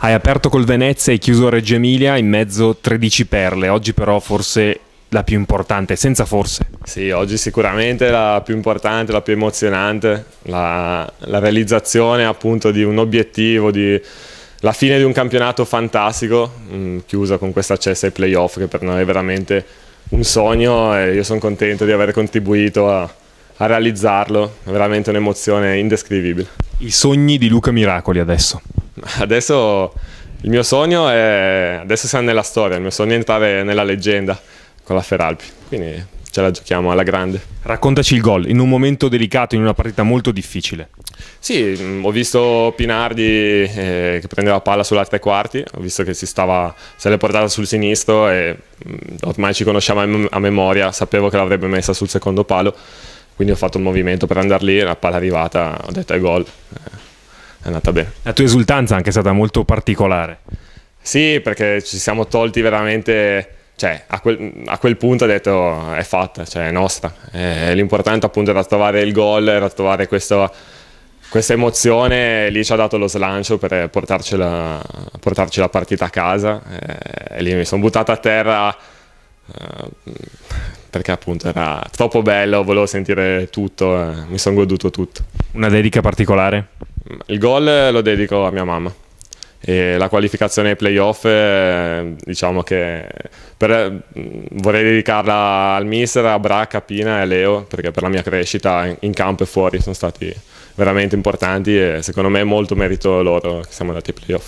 Hai aperto col Venezia e chiuso a Reggio Emilia in mezzo 13 perle, oggi però forse la più importante, senza forse. Sì, oggi sicuramente la più importante, la più emozionante, la, la realizzazione appunto di un obiettivo, di la fine di un campionato fantastico, mm, chiusa con questo accesso ai playoff che per noi è veramente un sogno e io sono contento di aver contribuito a, a realizzarlo, è veramente un'emozione indescrivibile. I sogni di Luca Miracoli adesso adesso il mio sogno è, adesso siamo nella storia, il mio sogno è entrare nella leggenda con la Feralpi, quindi ce la giochiamo alla grande. Raccontaci il gol, in un momento delicato, in una partita molto difficile. Sì, mm, ho visto Pinardi eh, che prendeva palla sulla tre quarti, ho visto che si stava, se l'è portata sul sinistro e mm, ormai ci conosciamo a, mem- a memoria, sapevo che l'avrebbe messa sul secondo palo, quindi ho fatto un movimento per andare lì, la palla è arrivata, ho detto è gol. Eh è andata bene. La tua esultanza anche è stata molto particolare. Sì, perché ci siamo tolti veramente, cioè a quel, a quel punto ha detto è fatta, cioè è nostra. E l'importante appunto era trovare il gol, era trovare questo, questa emozione, lì ci ha dato lo slancio per portarci la, portarci la partita a casa. E lì mi sono buttato a terra eh, perché appunto era troppo bello, volevo sentire tutto, eh, mi sono goduto tutto. Una dedica particolare? il gol lo dedico a mia mamma. E la qualificazione ai playoff, eh, diciamo che per, mm, vorrei dedicarla al mister, a Bra, Capina e a Leo, perché per la mia crescita in campo e fuori sono stati veramente importanti e secondo me è molto merito loro che siamo andati ai playoff.